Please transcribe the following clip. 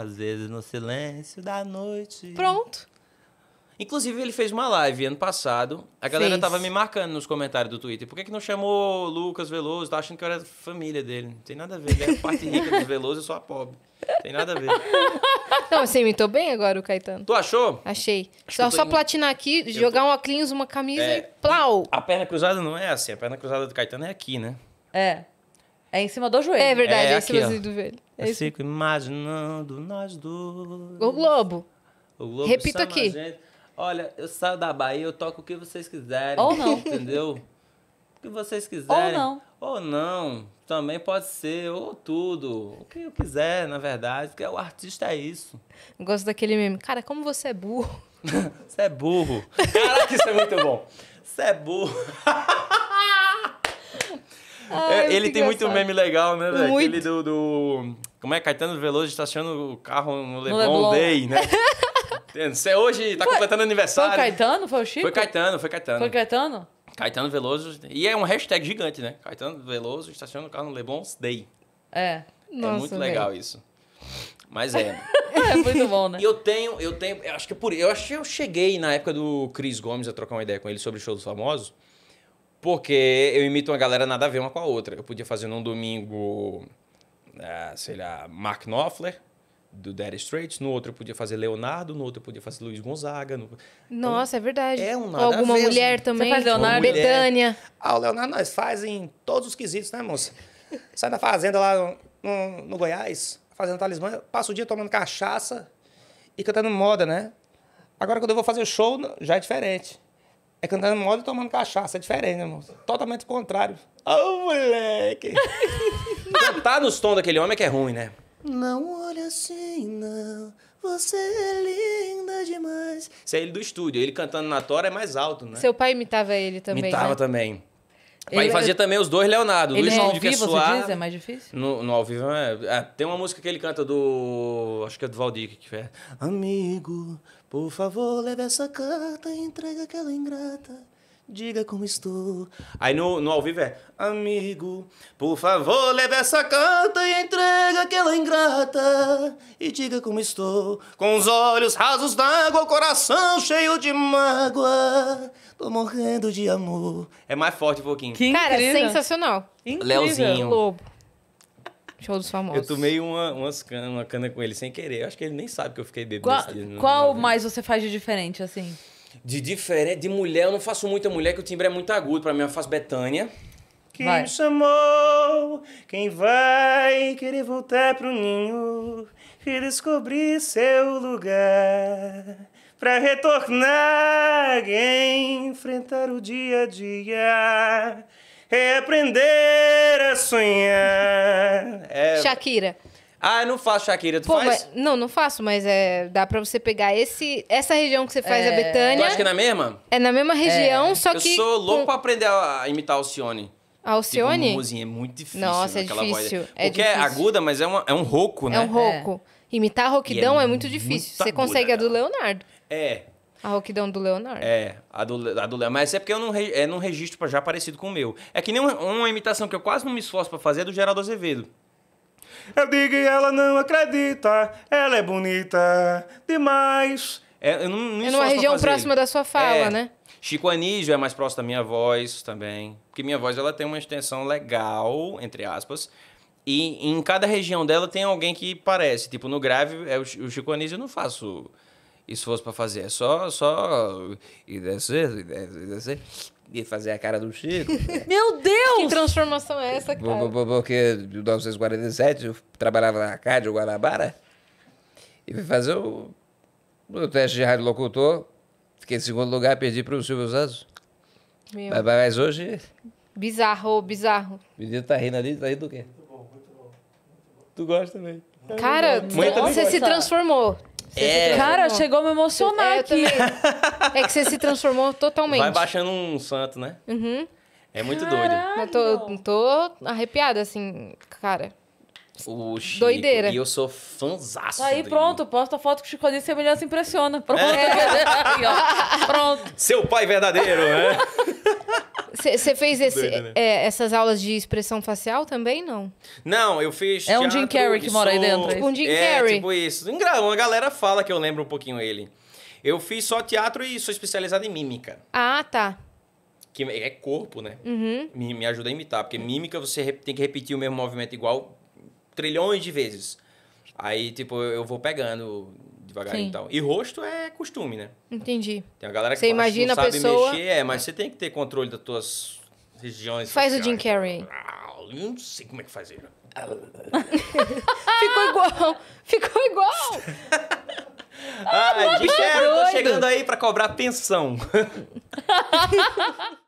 Às vezes no silêncio da noite. Pronto. Inclusive, ele fez uma live ano passado. A galera fez. tava me marcando nos comentários do Twitter. Por que, que não chamou Lucas Veloso? Tá achando que eu era família dele. Não tem nada a ver. Ele é a parte rica dos Veloso, eu sou a pobre. Não tem nada a ver. Não, você imitou bem agora o Caetano. Tu achou? Achei. Acho só só platinar aqui, eu jogar tô... um óculos, uma camisa é, e plau. A perna cruzada não é assim. A perna cruzada do Caetano é aqui, né? É. É em cima do joelho. É verdade, é, é em cima do joelho. É eu isso. fico imaginando nós dois. O Globo. O Globo Repito aqui. Olha, eu saio da Bahia, eu toco o que vocês quiserem. Ou não. Entendeu? O que vocês quiserem. Ou não. Ou não. Também pode ser, ou tudo. O que eu quiser, na verdade. Porque o artista é isso. Gosto daquele meme. Cara, como você é burro. você é burro. Caraca, isso é muito bom. Você é burro. Ai, ah, é, ele tem muito meme legal, né, velho? Aquele do, do, Como é? Caetano Veloso estacionando o carro no Leblon, Leblon. Day, né? Você hoje tá foi, completando aniversário. Foi o Caetano? Foi o Chico? Foi Caetano, foi Caetano. Foi Caetano? Caetano Veloso. E é um hashtag gigante, né? Caetano Veloso estacionando o carro no Lebron Day. É. Nossa, é muito legal isso. Mas é. é muito bom, né? E eu tenho, eu tenho. Eu acho que é por. Eu acho que eu cheguei na época do Cris Gomes a trocar uma ideia com ele sobre o show dos famosos. Porque eu imito uma galera nada a ver uma com a outra. Eu podia fazer num domingo, ah, sei lá, Mark Knopfler, do Dead Straits, no outro eu podia fazer Leonardo, no outro eu podia fazer Luiz Gonzaga. No... Então, Nossa, então, é verdade. É um nada Alguma a ver, assim. mulher também. Você faz Leonardo? Betânia. Ah, o Leonardo nós fazem todos os quesitos, né, moça? Sai da fazenda lá no, no Goiás, fazendo talismã, passa o dia tomando cachaça e cantando moda, né? Agora, quando eu vou fazer show, já é diferente. É cantando moda e tomando cachaça. É diferente, né, irmão? Totalmente contrário. Ô, oh, moleque! Cantar tá nos tons daquele homem é que é ruim, né? Não olha assim, não. Você é linda demais. Isso é ele do estúdio. Ele cantando na tora é mais alto, né? Seu pai imitava ele também. Imitava né? também. Ele, fazia eu... É- também os dois Leonardo. Ele Luiz é ao vivo, Pessoa, você diz? É mais difícil? No, no ao vivo é, é, Tem uma música que ele canta do... Acho que é do Valdir, que é... Amigo, por favor, leve essa carta e entrega aquela é ingrata diga como estou. Aí no, no ao vivo é, amigo, por favor, leve essa carta e entrega aquela é ingrata e diga como estou. Com os olhos rasos d'água, o coração cheio de mágoa, tô morrendo de amor. É mais forte um pouquinho. Que Cara, incrível. sensacional. Incrível. Leozinho. Lobo. Show dos famosos. Eu tomei uma, umas cana, uma cana com ele sem querer. Eu acho que ele nem sabe que eu fiquei bebendo. Qual, qual mais você faz de diferente, assim? De diferente, de mulher, eu não faço muita mulher, que o timbre é muito agudo. Pra mim, eu faço Betânia. Quem vai. chamou? Quem vai querer voltar pro ninho? Redescobrir seu lugar. Pra retornar e enfrentar o dia a dia. Reaprender a sonhar. É... Shakira. Ah, eu não faço Shakira, tu Pô, faz? mas- não, não faço, mas é, dá pra você pegar esse, essa região que você faz a é. Tu Betânia. acha que é na mesma? É na mesma é. região, só que. eu sou louco com... pra aprender a imitar a Alcione. A Alcione? Tipo, mumuzinha, é muito difícil. Né, Nossa, é difícil, Voz. é Porque é aguda, mas é, uma, é um roco, é né? é um roco. Imitar a roquidão é é, muito difícil. Você aguda, consegue a do Leonardo. É, A roquidão do Leonardo. é. A do, a do Mas é porque eu não, re- é num registro já parecido com o meu. É que nem uma, uma imitação que eu quase não me esforço pra fazer é do Geraldo Azevedo. Eu digo e ela não acredita, ela é bonita demais. É, eu não, não é numa região próxima da sua fala, é. né? Chico Anísio é mais próximo da minha voz também, porque minha voz ela tem uma extensão legal, entre aspas, e em cada região dela tem alguém que parece. Tipo, no grave, é o, Chico Anísio eu não faço isso fosse para fazer. É só, só. E descer, e descer e fazer a cara do Chico. Meu Deus! Que transformação é essa, cara? Porque em 1947 eu trabalhava na Cádio Guanabara e fui fazer o, o teste de rádio locutor. Fiquei em segundo lugar, perdi para o Silvio Santos. Meu. Mas, mas hoje... Bizarro, bizarro. O menino tá rindo ali, tá rindo do quê? muito bom. Muito bom. Tu gosta também. Cara, você se transformou. É. Cara, chegou a me emocionar é, aqui. é que você se transformou totalmente. Vai baixando um santo, né? Uhum. É muito Caralho. doido. Eu tô, tô arrepiada, assim, cara. O Chico, Doideira. E eu sou fanzaço. Aí dele. pronto, posta a foto que o Chico disse, semelhança impressiona. Pronto. É. Aí, pronto. Seu pai verdadeiro, né? Você fez esse, né? é, essas aulas de expressão facial também, não? Não, eu fiz. É um Jim Carrey que mora aí dentro. É tipo um Jim é, Tipo isso. Uma galera fala que eu lembro um pouquinho ele. Eu fiz só teatro e sou especializado em mímica. Ah, tá. Que é, é corpo, né? Uhum. Me, me ajuda a imitar. Porque mímica você tem que repetir o mesmo movimento igual trilhões de vezes. Aí, tipo, eu vou pegando devagarinho Sim. e tal. E rosto é costume, né? Entendi. Tem uma galera que você imagina não a sabe pessoa... mexer, é, mas você tem que ter controle das tuas regiões. Faz sociais. o Jim Carrey. Ah, não sei como é que faz ele. Né? ficou igual. Ficou igual. ah, ah Jim tá Carrey, eu tô chegando aí para cobrar pensão.